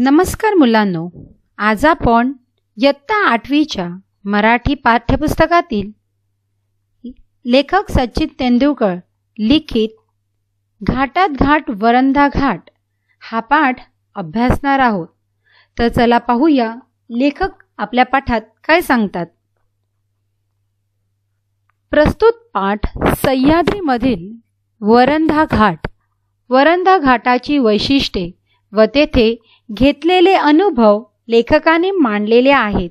नमस्कार मुलांनो आज आपण इयत्ता आठवीच्या मराठी पाठ्यपुस्तकातील लेखक सचिन तेंडुलकर लिखित घाटात घाट वरंदा घाट हा पाठ अभ्यासणार आहोत तर चला पाहूया लेखक आपल्या पाठात काय सांगतात प्रस्तुत पाठ सह्याद्रीमधील वरंधा घाट वरंधा घाटाची वैशिष्ट्ये व तेथे घेतलेले अनुभव लेखकाने मांडलेले आहेत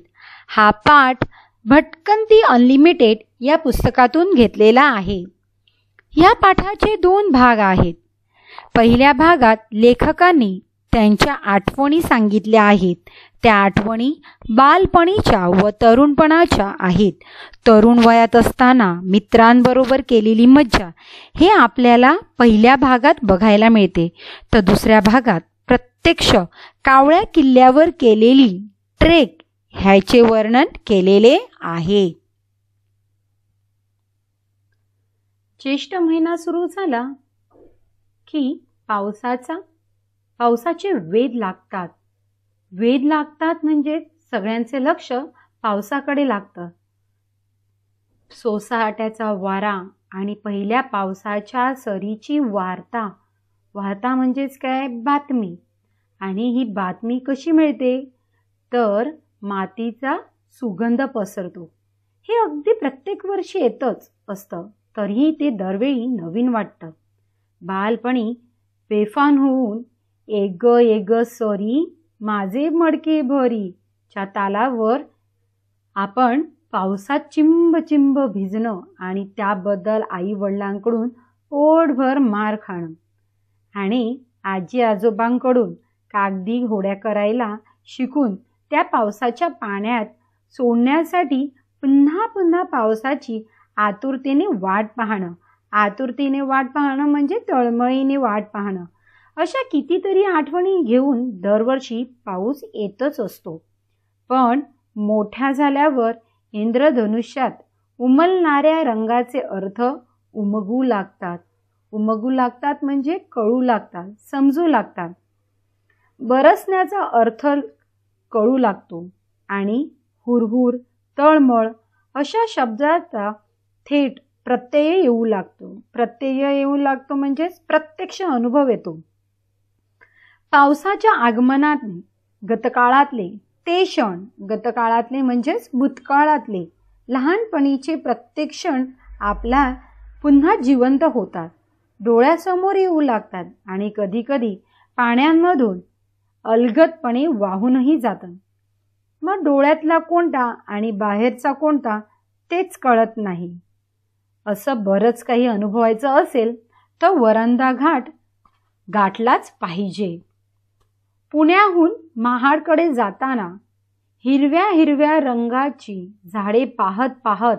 हा पाठ भटकंती अनलिमिटेड या पुस्तकातून घेतलेला आहे या पाठाचे दोन भाग आहेत पहिल्या भागात लेखकाने त्यांच्या आठवणी सांगितल्या आहेत त्या आठवणी बालपणीच्या व तरुणपणाच्या आहेत तरुण वयात असताना मित्रांबरोबर केलेली मज्जा हे आपल्याला पहिल्या भागात बघायला मिळते तर दुसऱ्या भागात प्रत्यक्ष कावळ्या किल्ल्यावर केलेली ट्रेक ह्याचे वर्णन केलेले आहे ज्येष्ठ महिना सुरू झाला की पावसाचा पावसाचे वेद लागतात वेध लागतात म्हणजे सगळ्यांचे लक्ष पावसाकडे लागतं सोसाट्याचा वारा आणि पहिल्या पावसाच्या सरीची वार्ता वार्ता म्हणजेच काय बातमी आणि ही बातमी कशी मिळते तर मातीचा सुगंध पसरतो हे अगदी प्रत्येक वर्षी येतच असतं तरीही ते दरवेळी नवीन वाटतं बालपणी बेफान होऊन एक ग सरी माझे मडके भरी च्या तालावर आपण पावसात चिंब चिंब भिजणं आणि त्याबद्दल आई वडिलांकडून ओढभर मार खाणं आणि आजी आजोबांकडून कागदी घोड्या करायला शिकून त्या पावसाच्या पाण्यात सोडण्यासाठी पुन्हा पुन्हा पावसाची आतुरतेने वाट पाहणं आतुरतेने वाट पाहणं म्हणजे तळमळीने वाट पाहणं अशा कितीतरी आठवणी घेऊन दरवर्षी पाऊस येतच असतो पण मोठ्या झाल्यावर इंद्रधनुष्यात उमलणाऱ्या रंगाचे अर्थ उमगू लागतात उमगू लागतात म्हणजे कळू लागतात समजू लागतात बरसण्याचा अर्थ कळू लागतो आणि हुरहुर तळमळ अशा शब्दाचा थेट प्रत्यय येऊ लागतो प्रत्यय येऊ लागतो म्हणजेच प्रत्यक्ष अनुभव येतो पावसाच्या आगमनाने गतकाळातले ते क्षण गतकाळातले म्हणजेच भूतकाळातले लहानपणीचे प्रत्येक क्षण आपला पुन्हा जिवंत होतात डोळ्यासमोर येऊ लागतात आणि कधीकधी पाण्यांमधून अलगदपणे वाहूनही जात मग डोळ्यातला कोणता आणि बाहेरचा कोणता तेच कळत नाही असं बरंच काही अनुभवायचं असेल तर वरंदा घाट गाठलाच पाहिजे पुण्याहून महाडकडे जाताना हिरव्या हिरव्या रंगाची झाडे पाहत पाहत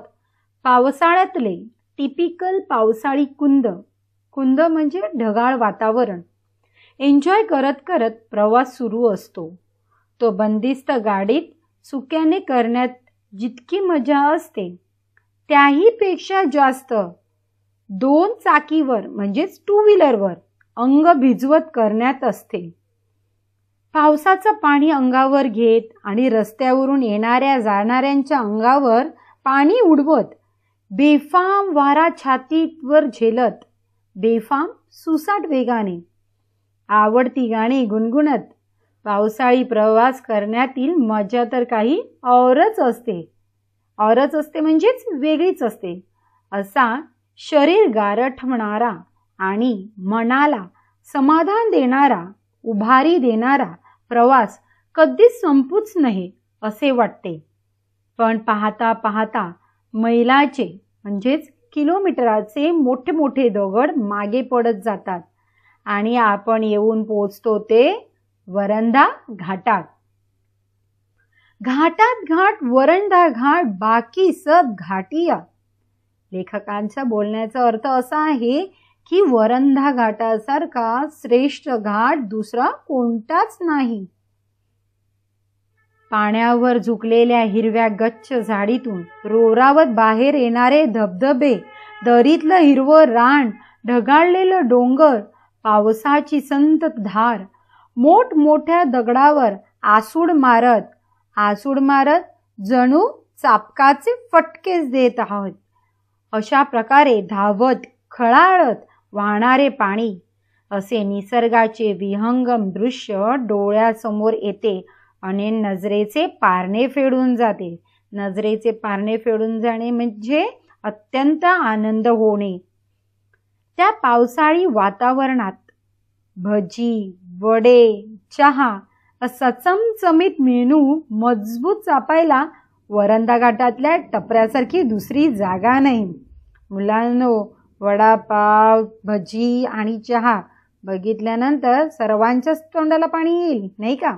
पावसाळ्यातले टिपिकल पावसाळी कुंद कुंद म्हणजे ढगाळ वातावरण एन्जॉय करत करत प्रवास सुरू असतो तो बंदिस्त गाडीत सुक्याने करण्यात जितकी मजा असते त्याहीपेक्षा जास्त दोन चाकीवर म्हणजेच टू व्हीलरवर अंग भिजवत करण्यात असते पावसाचं पाणी अंगावर घेत आणि रस्त्यावरून येणाऱ्या जाणाऱ्यांच्या अंगावर पाणी उडवत बेफाम वारा छातीवर झेलत बेफाम सुसाट वेगाने आवडती गाणी गुणगुणत पावसाळी प्रवास करण्यातील मजा तर काही औरच असते औरच असते म्हणजेच वेगळीच असते असा शरीर गारठवणारा आणि मनाला समाधान देणारा उभारी देणारा प्रवास कधीच संपूच नाही असे वाटते पण पाहता पाहता मैलाचे म्हणजेच किलोमीटराचे मोठे मोठे दगड मागे पडत जातात आणि आपण येऊन पोचतो ते वरंदा घाटात घाटात घाट वरंदा घाट बाकी सब घाटिया लेखकांच्या बोलण्याचा अर्थ असा आहे की वरंधा घाटासारखा श्रेष्ठ घाट दुसरा कोणताच नाही पाण्यावर झुकलेल्या हिरव्या गच्छ झाडीतून रोरावत बाहेर येणारे धबधबे दरीतलं हिरवं रान ढगाळलेलं डोंगर पावसाची मोठ मोठमोठ्या दगडावर आसूड मारत आसूड मारत जणू चापकाचे फटकेच देत आहोत अशा प्रकारे धावत खळाळत वाहणारे पाणी असे निसर्गाचे विहंगम दृश्य डोळ्यासमोर येते आणि नजरेचे पारणे फेडून जाते नजरेचे पारणे फेडून जाणे म्हणजे अत्यंत आनंद होणे त्या पावसाळी वातावरणात भजी वडे चहा असा चमचमीत मेनू मजबूत चापायला वरंदा घाटातल्या टपऱ्यासारखी दुसरी जागा नाही मुलांनो वडापाव भजी आणि चहा बघितल्यानंतर सर्वांच्याच तोंडाला पाणी येईल नाही का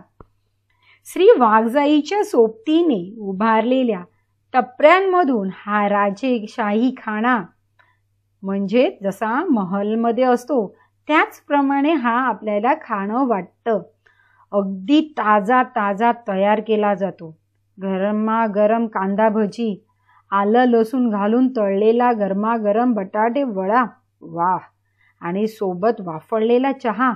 श्री वाघजाईच्या सोबतीने उभारलेल्या टपऱ्यांमधून हा राजे शाही खाणा म्हणजे जसा महलमध्ये असतो त्याचप्रमाणे हा आपल्याला खाणं वाटतं अगदी ताजा ताजा तयार केला जातो गरमागरम कांदा भजी आलं लसूण घालून तळलेला गरमागरम बटाटे वडा वा आणि सोबत वाफळलेला चहा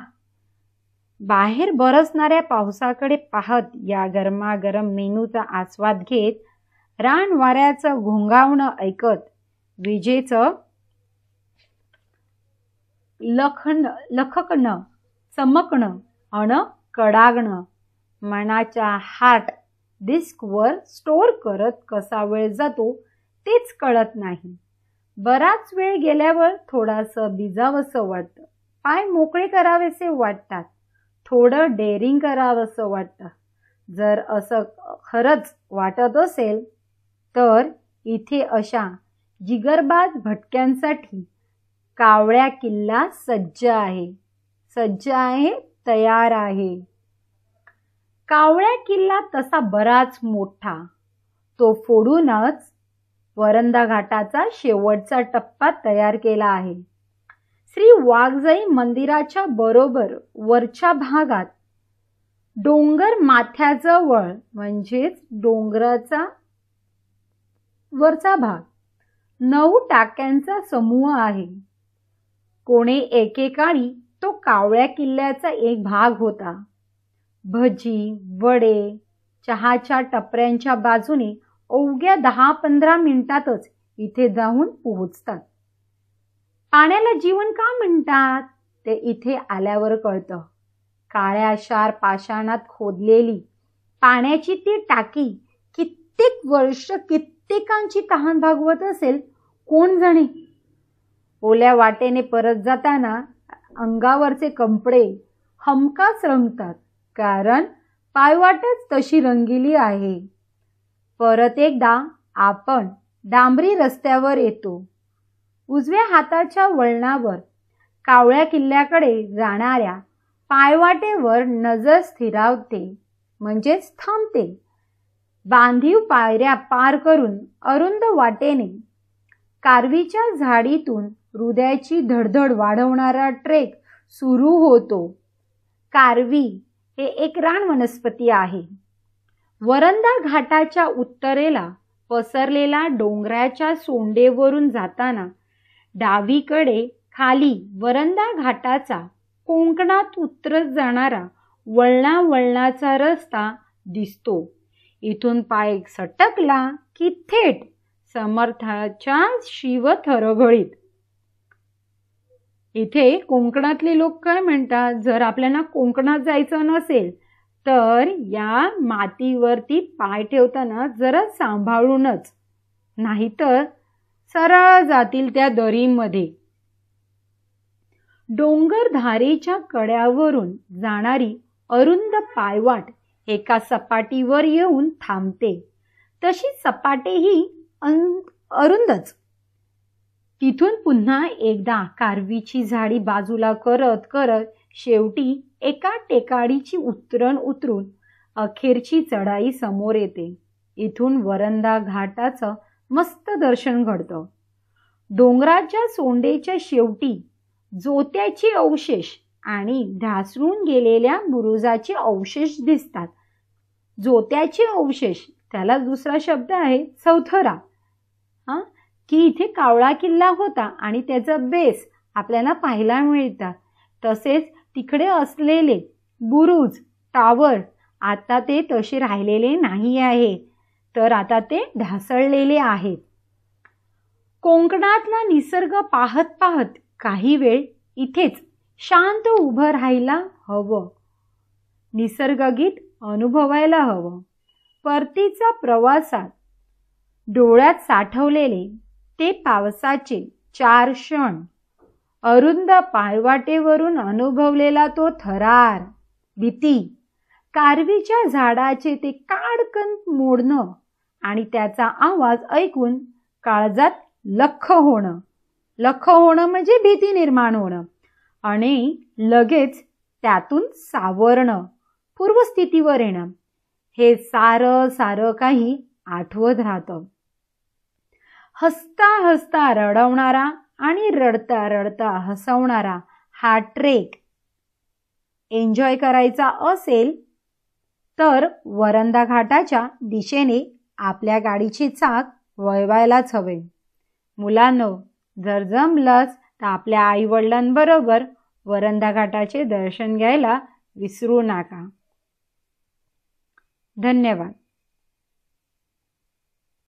बाहेर बरसणाऱ्या पावसाकडे पाहत या गरमागरम मेनूचा आस्वाद घेत रान वाऱ्याचं घोंगावणं ऐकत विजेचं लखन लखकणं चमकणं अण कडागणं मनाच्या हार्ट डिस्कवर स्टोर करत कसा वेळ जातो तेच कळत नाही बराच वेळ गेल्यावर थोडासं भिजावस वाटत पाय मोकळे करावेसे वाटतात थोडं डेअरिंग करावंसं वाटत जर असं खरंच वाटत असेल तर इथे अशा जिगरबाज भटक्यांसाठी कावळ्या किल्ला सज्ज आहे सज्ज आहे तयार आहे कावळ्या किल्ला तसा बराच मोठा तो फोडूनच वरंदा घाटाचा शेवटचा टप्पा तयार केला आहे श्री वाघजाई मंदिराच्या बरोबर वरच्या भागात डोंगर माथ्याजवळ म्हणजेच डोंगराचा वरचा भाग नऊ टाक्यांचा समूह आहे कोणी एकेकाळी तो कावळ्या किल्ल्याचा एक भाग होता भजी वडे चहाच्या टपऱ्यांच्या बाजूने अवघ्या दहा पंधरा मिनिटातच इथे जाऊन पोहोचतात पाण्याला जीवन का म्हणतात ते इथे आल्यावर कळतं काळ्या शार पाषाणात खोदलेली पाण्याची ती टाकी कित्येक वर्ष कित्येकांची तहान भागवत असेल कोण जाणे ओल्या वाटेने परत जाताना अंगावरचे कपडे हमकाच रंगतात कारण पायवाटच तशी रंगीली आहे परत एकदा आपण डांबरी रस्त्यावर येतो उजव्या हाताच्या वळणावर कावळ्या किल्ल्याकडे जाणाऱ्या पायवाटेवर नजर स्थिरावते म्हणजेच थांबते बांधीव पायऱ्या पार करून अरुंद वाटेने कारवीच्या झाडीतून हृदयाची धडधड वाढवणारा ट्रेक सुरू होतो कारवी हे एक रान वनस्पती आहे वरंदा घाटाच्या उत्तरेला पसरलेला डोंगराच्या सोंडेवरून जाताना डावीकडे खाली वरंदा घाटाचा कोंकणात उतरत जाणारा वळणा वळणाचा रस्ता दिसतो इथून पाय सटकला की थेट समर्थाच्या शिवथरघळीत इथे कोकणातले लोक काय म्हणतात जर आपल्याला कोकणात जायचं नसेल तर या मातीवरती पाय ठेवताना जरा सांभाळूनच नाहीतर सरळ जातील त्या दरीमध्ये धारेच्या कड्यावरून जाणारी अरुंद पायवाट एका सपाटीवर येऊन थांबते तशी ही अरुंदच तिथून पुन्हा एकदा कारवीची झाडी बाजूला करत करत शेवटी एका टेकाडीची उतरण उतरून अखेरची चढाई समोर येते इथून वरंदा घाटाचं मस्त दर्शन घडतं डोंगराच्या सोंडेच्या शेवटी जोत्याचे अवशेष आणि ढासळून गेलेल्या बुरुजाचे अवशेष दिसतात जोत्याचे अवशेष त्याला दुसरा शब्द आहे चौथरा हा की इथे कावळा किल्ला होता आणि त्याचा बेस आपल्याला पाहायला मिळतात तसेच तिकडे असलेले बुरुज टावर आता ते तसे राहिलेले नाही आहे तर आता ते ढासळलेले आहेत कोकणातला निसर्ग पाहत पाहत काही वेळ इथेच शांत उभं राहायला हवं गीत अनुभवायला हवं परतीचा प्रवासात डोळ्यात साठवलेले ते पावसाचे चार क्षण अरुंद पायवाटेवरून अनुभवलेला तो थरार भीती कारवीच्या झाडाचे ते काडकन मोडणं आणि त्याचा आवाज ऐकून काळजात लख होणं लख होणं म्हणजे भीती निर्माण होणं आणि लगेच त्यातून सावरणं पूर्वस्थितीवर येणं हे सार सार काही आठवत राहतं हसता हसता रडवणारा आणि रडता रडता हसवणारा हा ट्रेक एन्जॉय करायचा असेल तर वरंदा घाटाच्या दिशेने आपल्या गाडीची चाक वळवायलाच हवे मुलांनो जर जमलंच तर आपल्या आईवडिलांबरोबर वरंदा घाटाचे दर्शन घ्यायला विसरू नका धन्यवाद